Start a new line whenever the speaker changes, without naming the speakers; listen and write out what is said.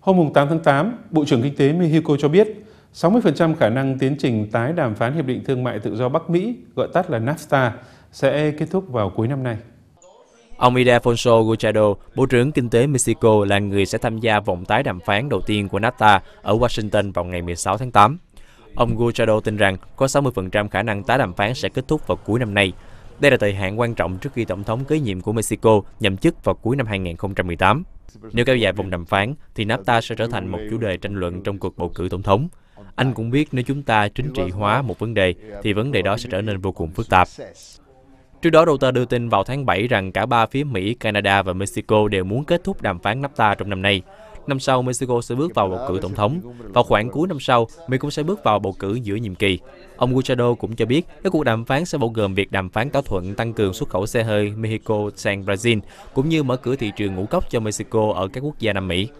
Hôm 8 tháng 8, Bộ trưởng Kinh tế Mexico cho biết 60% khả năng tiến trình tái đàm phán Hiệp định Thương mại Tự do Bắc Mỹ, gọi tắt là NAFTA, sẽ kết thúc vào cuối năm nay. Ông Ildefonso Guaido, Bộ trưởng Kinh tế Mexico là người sẽ tham gia vòng tái đàm phán đầu tiên của NAFTA ở Washington vào ngày 16 tháng 8. Ông Guaido tin rằng có 60% khả năng tái đàm phán sẽ kết thúc vào cuối năm nay. Đây là thời hạn quan trọng trước khi Tổng thống kế nhiệm của Mexico nhậm chức vào cuối năm 2018. Nếu kéo dài vòng đàm phán, thì NAFTA sẽ trở thành một chủ đề tranh luận trong cuộc bầu cử tổng thống. Anh cũng biết nếu chúng ta chính trị hóa một vấn đề, thì vấn đề đó sẽ trở nên vô cùng phức tạp. Trước đó, Reuters đưa tin vào tháng 7 rằng cả ba phía Mỹ, Canada và Mexico đều muốn kết thúc đàm phán NAFTA trong năm nay. Năm sau, Mexico sẽ bước vào bầu cử tổng thống. Vào khoảng cuối năm sau, Mỹ cũng sẽ bước vào bầu cử giữa nhiệm kỳ. Ông Guaido cũng cho biết các cuộc đàm phán sẽ bao gồm việc đàm phán thỏa thuận tăng cường xuất khẩu xe hơi Mexico sang Brazil, cũng như mở cửa thị trường ngũ cốc cho Mexico ở các quốc gia Nam Mỹ.